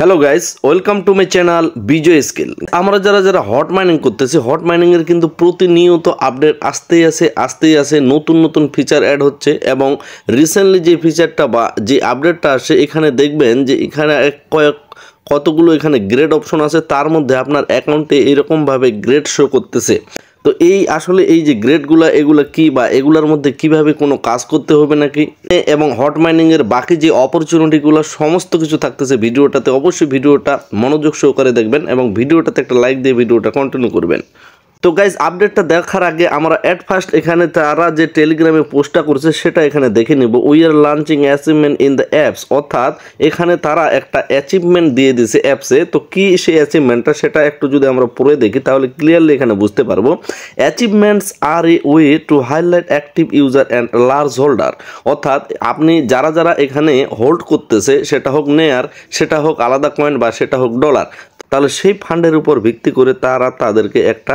hello guys welcome to my channel Bijoy skill আমরা যারা যারা হট মাইনিং করতেছি হট মাইনিংয়ের কিন্তু প্রতিনিয়ত আপডেট আসতেই আসে আসতেই আসে নতুন নতুন ফিচার অ্যাড হচ্ছে এবং রিসেন্টলি যে ফিচারটা বা যে আপডেটটা আসে এখানে দেখবেন যে এখানে কয়েক কতগুলো এখানে গ্রেড অপশন আছে তার মধ্যে আপনার অ্যাকাউন্টে এরকমভাবে গ্রেড শো করতেছে তো এই আসলে এই যে গ্রেডগুলা এগুলো কি বা এগুলার মধ্যে কিভাবে কোনো কাজ করতে হবে নাকি এবং হট মাইনিংয়ের বাকি যে অপরচুনিটিগুলো সমস্ত কিছু থাকতেছে ভিডিওটাতে অবশ্যই ভিডিওটা মনোযোগ সহকারে দেখবেন এবং ভিডিওটাতে একটা লাইক দিয়ে ভিডিওটা কন্টিনিউ করবেন তো গাইজ আপডেটটা দেখার আগে আমরা অ্যাট ফার্স্ট এখানে তারা যে টেলিগ্রামে পোস্টটা করছে সেটা এখানে দেখে নেব we are launching achievement in the apps অর্থাৎ এখানে তারা একটা অ্যাচিভমেন্ট দিয়ে দিছে অ্যাপসে তো কি সেই অ্যাচিভমেন্টটা সেটা একটু যদি আমরা পড়ে দেখি তাহলে ক্লিয়ারলি এখানে বুঝতে পারবো achievements are a way to highlight active user and large holder অর্থাৎ আপনি যারা যারা এখানে হোল্ড করতেছে সেটা হোক নেয়ার সেটা হোক আলাদা কয়েন বা সেটা হোক ডলার তাহলে সেই ফান্ডের উপর ভিত্তি করে তারা তাদেরকে একটা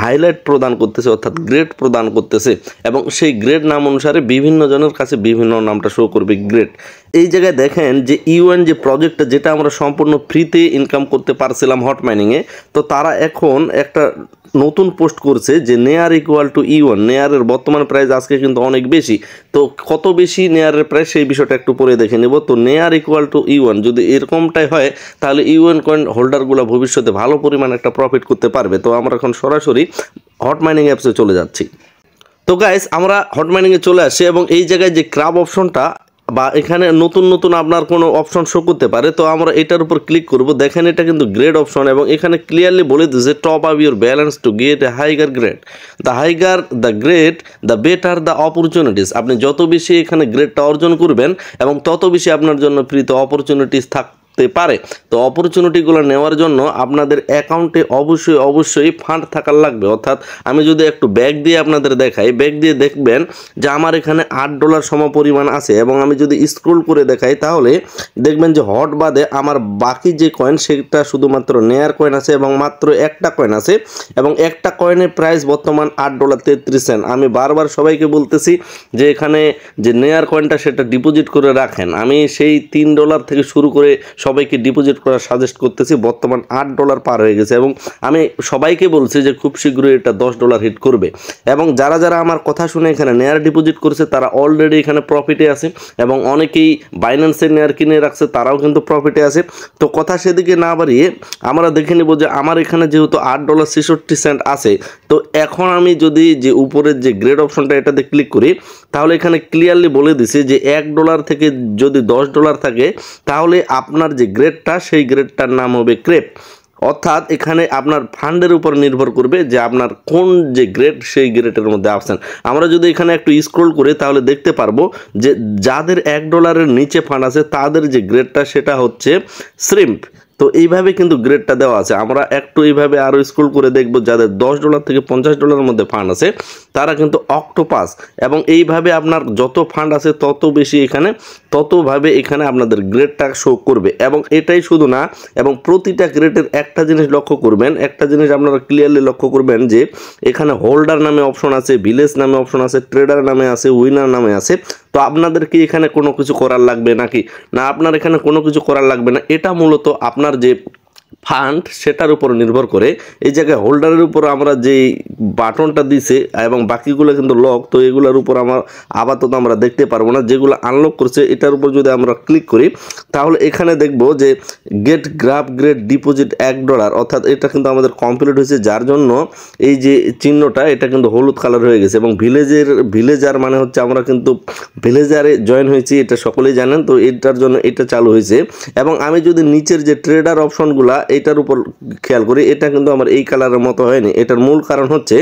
হাইলাইট প্রদান করতেছে অর্থাৎ গ্রেড প্রদান করতেছে এবং সেই গ্রেড নাম অনুসারে বিভিন্ন জনের কাছে বিভিন্ন নামটা শো করবে গ্রেড এই জায়গায় দেখেন যে ইউএন যে প্রজেক্টটা যেটা আমরা সম্পূর্ণ ফ্রিতে ইনকাম করতে পারছিলাম হট মাইনিংয়ে তো তারা এখন একটা নতুন পোস্ট করছে যে নেয়ার ইকুয়াল টু ইউএন নেয়ারের বর্তমান প্রাইস আজকে কিন্তু অনেক বেশি তো কত বেশি নেয়ারের প্রাইস সেই বিষয়টা একটু পরে দেখে নেব তো নেয়ার ইকুয়াল টু ইউএন যদি এরকমটাই হয় তাহলে ইউএন কয়েন হোল্ডারগুলো ভবিষ্যতে ভালো পরিমাণ একটা প্রফিট করতে পারবে তো আমরা এখন সরাসরি হট মাইনিং অ্যাপসে চলে যাচ্ছি তো গাইস আমরা হট মাইনিংয়ে চলে আসি এবং এই জায়গায় যে ক্রাব অপশনটা বা এখানে নতুন নতুন আপনার কোনো অপশন শো করতে পারে তো আমরা এটার উপর ক্লিক করব দেখেন এটা কিন্তু গ্রেড অপশন এবং এখানে ক্লিয়ারলি বলে দিয়েছে top up your balance to get a higher grade the higher the grade the better the opportunities আপনি যত বেশি এখানে গ্রেডটা অর্জন করবেন এবং তত বেশি আপনার জন্য ফ্রিতে অপরচুনিটিস থাক করতে পারে তো অপরচুনিটিগুলো নেওয়ার জন্য আপনাদের অ্যাকাউন্টে অবশ্যই অবশ্যই ফান্ড থাকার লাগবে অর্থাৎ আমি যদি একটু ব্যাগ দিয়ে আপনাদের দেখাই ব্যাগ দিয়ে দেখবেন যে আমার এখানে আট ডলার সমপরিমাণ আছে এবং আমি যদি স্ক্রোল করে দেখাই তাহলে দেখবেন যে হট বাদে আমার বাকি যে কয়েন সেটা শুধুমাত্র নেয়ার কয়েন আছে এবং মাত্র একটা কয়েন আছে এবং একটা কয়েনের প্রাইস বর্তমান আট ডলার তেত্রিশ সেন্ট আমি বারবার সবাইকে বলতেছি যে এখানে যে নেয়ার কয়েনটা সেটা ডিপোজিট করে রাখেন আমি সেই তিন ডলার থেকে শুরু করে সবাইকে ডিপোজিট করা সাজেস্ট করতেছি বর্তমান আট ডলার পার হয়ে গেছে এবং আমি সবাইকে বলছি যে খুব শীঘ্রই এটা দশ ডলার হিট করবে এবং যারা যারা আমার কথা শুনে এখানে নেয়ার ডিপোজিট করেছে তারা অলরেডি এখানে প্রফিটে আছে এবং অনেকেই বাইন্যান্সে নেয়ার কিনে রাখছে তারাও কিন্তু প্রফিটে আছে তো কথা সেদিকে না বাড়িয়ে আমরা দেখে নেব যে আমার এখানে যেহেতু আট ডলার ছেষট্টি সেন্ট আছে তো এখন আমি যদি যে উপরের যে গ্রেড অপশনটা এটাতে ক্লিক করি তাহলে এখানে ক্লিয়ারলি বলে দিছে যে এক ডলার থেকে যদি দশ ডলার থাকে তাহলে আপনার যে গ্রেডটা সেই গ্রেডটার নাম হবে ক্রেপ অর্থাৎ এখানে আপনার ফান্ডের উপর নির্ভর করবে যে আপনার কোন যে গ্রেড সেই গ্রেডের মধ্যে আসছেন আমরা যদি এখানে একটু স্ক্রোল করে তাহলে দেখতে পারবো যে যাদের এক ডলারের নিচে ফান্ড আছে তাদের যে গ্রেডটা সেটা হচ্ছে শ্রিম্প তো এইভাবে কিন্তু গ্রেডটা দেওয়া আছে আমরা একটু এইভাবে আরও স্কুল করে দেখব যাদের দশ ডলার থেকে পঞ্চাশ ডলারের মধ্যে ফান্ড আছে তারা কিন্তু অক্টোপাস এবং এইভাবে আপনার যত ফান্ড আছে তত বেশি এখানে ততভাবে এখানে আপনাদের গ্রেডটা শো করবে এবং এটাই শুধু না এবং প্রতিটা গ্রেডের একটা জিনিস লক্ষ্য করবেন একটা জিনিস আপনারা ক্লিয়ারলি লক্ষ্য করবেন যে এখানে হোল্ডার নামে অপশন আছে ভিলেজ নামে অপশন আছে ট্রেডার নামে আছে উইনার নামে আছে তো আপনাদের কি এখানে কোনো কিছু করার লাগবে নাকি না আপনার এখানে কোনো কিছু করার লাগবে না এটা মূলত আপনার যে ফান্ড সেটার উপর নির্ভর করে এই জায়গায় হোল্ডারের উপর আমরা যে বাটনটা দিছে এবং বাকিগুলো কিন্তু লক তো এগুলোর উপর আমার আপাতত আমরা দেখতে পারবো না যেগুলো আনলক করছে এটার উপর যদি আমরা ক্লিক করি তাহলে এখানে দেখব যে গেট গ্রাফ গ্রেড ডিপোজিট এক ডলার অর্থাৎ এটা কিন্তু আমাদের কমপ্লিট হয়েছে যার জন্য এই যে চিহ্নটা এটা কিন্তু হলুদ কালার হয়ে গেছে এবং ভিলেজের ভিলেজার মানে হচ্ছে আমরা কিন্তু ভিলেজারে জয়েন হয়েছি এটা সকলেই জানেন তো এটার জন্য এটা চালু হয়েছে এবং আমি যদি নিচের যে ট্রেডার অপশনগুলা এটার উপর খেয়াল করি এটা কিন্তু আমার এই কালারের মতো হয়নি এটার মূল কারণ হচ্ছে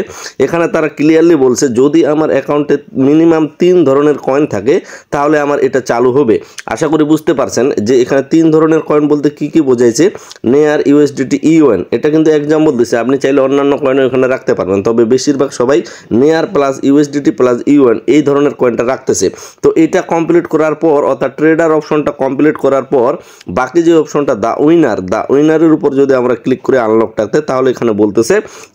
এখানে তারা ক্লিয়ারলি বলছে যদি আমার অ্যাকাউন্টে মিনিমাম তিন ধরনের কয়েন থাকে তাহলে আমার এটা চালু হবে আশা করি বুঝতে পারছেন যে এখানে তিন ধরনের কয়েন বলতে কি কি বোঝাইছে নেয়ার ইউএসডিটি ইউএন এটা কিন্তু এক্সাম্পল দিচ্ছে আপনি চাইলে অন্যান্য কয়েনও এখানে রাখতে পারবেন তবে বেশিরভাগ সবাই নেয়ার প্লাস ইউএসডিটি প্লাস ইউএন এই ধরনের কয়েনটা রাখতেছে তো এটা কমপ্লিট করার পর অর্থাৎ ট্রেডার অপশনটা কমপ্লিট করার পর বাকি যে অপশনটা দা উইনার দা উইনারের অপশনের উপর যদি আমরা ক্লিক করে থাকতে তাহলে এখানে বলতেছে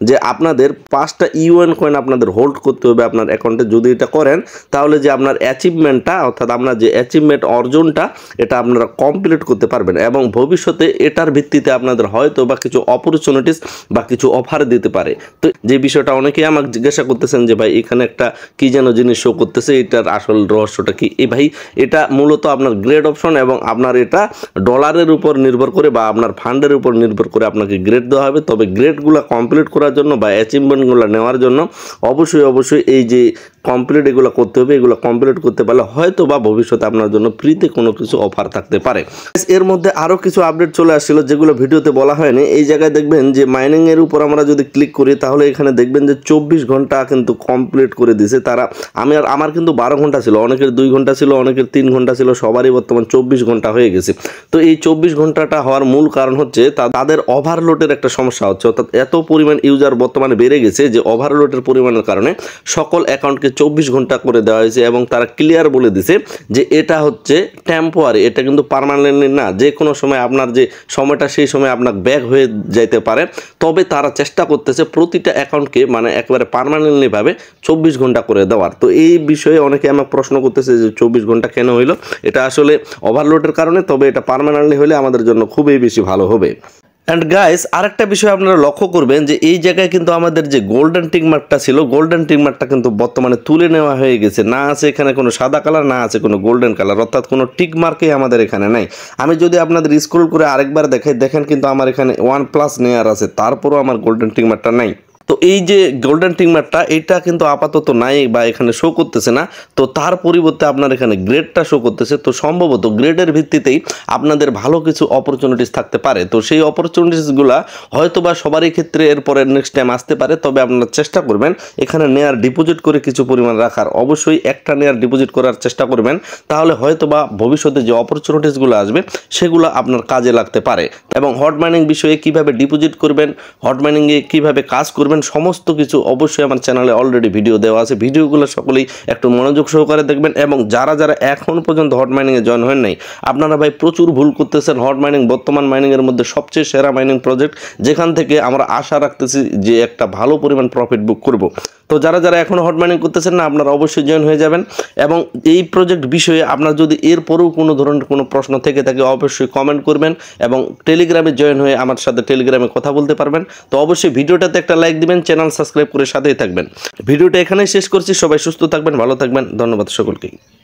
যে আপনাদের পাঁচটা ইউএন কয়েন আপনাদের হোল্ড করতে হবে আপনার অ্যাকাউন্টে যদি এটা করেন তাহলে যে আপনার অ্যাচিভমেন্টটা অর্থাৎ আপনার যে অ্যাচিভমেন্ট অর্জনটা এটা আপনারা কমপ্লিট করতে পারবেন এবং ভবিষ্যতে এটার ভিত্তিতে আপনাদের হয়তো বা কিছু অপরচুনিটিস বা কিছু অফার দিতে পারে তো যে বিষয়টা অনেকেই আমাকে জিজ্ঞাসা করতেছেন যে ভাই এখানে একটা কি যেন জিনিস শো করতেছে এটার আসল রহস্যটা কি এ ভাই এটা মূলত আপনার গ্রেড অপশন এবং আপনার এটা ডলারের উপর নির্ভর করে বা আপনার ফান্ডের উপর উপর নির্ভর করে আপনাকে গ্রেড দেওয়া হবে তবে গ্রেডগুলো কমপ্লিট করার জন্য বা অ্যাচিভমেন্টগুলো নেওয়ার জন্য অবশ্যই অবশ্যই এই যে কমপ্লিট এগুলো করতে হবে এগুলো কমপ্লিট করতে পারলে হয়তো বা ভবিষ্যতে আপনার জন্য ফ্রিতে কোনো কিছু অফার থাকতে পারে এর মধ্যে আরও কিছু আপডেট চলে আসছিল যেগুলো ভিডিওতে বলা হয়নি এই জায়গায় দেখবেন যে মাইনিংয়ের উপর আমরা যদি ক্লিক করি তাহলে এখানে দেখবেন যে চব্বিশ ঘন্টা কিন্তু কমপ্লিট করে দিছে তারা আমি আর আমার কিন্তু বারো ঘন্টা ছিল অনেকের দুই ঘন্টা ছিল অনেকের তিন ঘন্টা ছিল সবারই বর্তমান চব্বিশ ঘন্টা হয়ে গেছে তো এই চব্বিশ ঘন্টাটা হওয়ার মূল কারণ হচ্ছে তাদের ওভারলোডের একটা সমস্যা হচ্ছে অর্থাৎ এত পরিমাণ ইউজার বর্তমানে বেড়ে গেছে যে ওভারলোডের পরিমাণের কারণে সকল অ্যাকাউন্টকে চব্বিশ ঘন্টা করে দেওয়া হয়েছে এবং তারা ক্লিয়ার বলে দিছে যে এটা হচ্ছে টেম্পোয়ারি এটা কিন্তু পারমানেন্টলি না যে কোনো সময় আপনার যে সময়টা সেই সময় আপনার ব্যাক হয়ে যাইতে পারে তবে তারা চেষ্টা করতেছে প্রতিটা অ্যাকাউন্টকে মানে একবারে পারমানেন্টলিভাবে চব্বিশ ঘন্টা করে দেওয়ার তো এই বিষয়ে অনেকে আমাকে প্রশ্ন করতেছে যে চব্বিশ ঘন্টা কেন হইলো এটা আসলে ওভারলোডের কারণে তবে এটা পারমানেন্টলি হলে আমাদের জন্য খুবই বেশি ভালো হবে অ্যান্ড গাইস আরেকটা বিষয় আপনারা লক্ষ্য করবেন যে এই জায়গায় কিন্তু আমাদের যে গোল্ডেন টিকমার্কটা ছিল গোল্ডেন টিকমার্কটা কিন্তু বর্তমানে তুলে নেওয়া হয়ে গেছে না আছে এখানে কোনো সাদা কালার না আছে কোনো গোল্ডেন কালার অর্থাৎ কোনো টিকমার্কই আমাদের এখানে নাই আমি যদি আপনাদের স্ক্রল করে আরেকবার দেখাই দেখেন কিন্তু আমার এখানে ওয়ান প্লাস নেয়ার আছে তারপরও আমার গোল্ডেন টিকমার্কটা নাই তো এই যে গোল্ডেন টিংমারটা এটা কিন্তু আপাতত নাই বা এখানে শো করতেছে না তো তার পরিবর্তে আপনার এখানে গ্রেডটা শো করতেছে তো সম্ভবত গ্রেডের ভিত্তিতেই আপনাদের ভালো কিছু অপরচুনিটিস থাকতে পারে তো সেই অপরচুনিটিসগুলা হয়তো বা সবারই ক্ষেত্রে এরপরে নেক্সট টাইম আসতে পারে তবে আপনারা চেষ্টা করবেন এখানে নেয়ার ডিপোজিট করে কিছু পরিমাণ রাখার অবশ্যই একটা নেয়ার ডিপোজিট করার চেষ্টা করবেন তাহলে হয়তো বা ভবিষ্যতে যে অপরচুনিটিসগুলো আসবে সেগুলো আপনার কাজে লাগতে পারে এবং হট মাইনিং বিষয়ে কিভাবে ডিপোজিট করবেন হট মাইনিংয়ে কীভাবে কাজ করবেন করবেন সমস্ত কিছু অবশ্যই আমার চ্যানেলে অলরেডি ভিডিও দেওয়া আছে ভিডিওগুলো সকলেই একটু মনোযোগ সহকারে দেখবেন এবং যারা যারা এখন পর্যন্ত হট মাইনিংয়ে জয়েন হয় নাই আপনারা ভাই প্রচুর ভুল করতেছেন হট মাইনিং বর্তমান মাইনিংয়ের মধ্যে সবচেয়ে সেরা মাইনিং প্রজেক্ট যেখান থেকে আমরা আশা রাখতেছি যে একটা ভালো পরিমাণ প্রফিট বুক করব তো যারা যারা এখনও হট মাইনিং করতেছেন না আপনারা অবশ্যই জয়েন হয়ে যাবেন এবং এই প্রজেক্ট বিষয়ে আপনার যদি এরপরেও কোনো ধরনের কোনো প্রশ্ন থেকে থাকে অবশ্যই কমেন্ট করবেন এবং টেলিগ্রামে জয়েন হয়ে আমার সাথে টেলিগ্রামে কথা বলতে পারবেন তো অবশ্যই ভিডিওটাতে একটা লাইক দিবেন চ্যানেল সাবস্ক্রাইব করে সাথেই থাকবেন ভিডিওটা এখানেই শেষ করছি সবাই সুস্থ থাকবেন ভালো থাকবেন ধন্যবাদ সকলকেই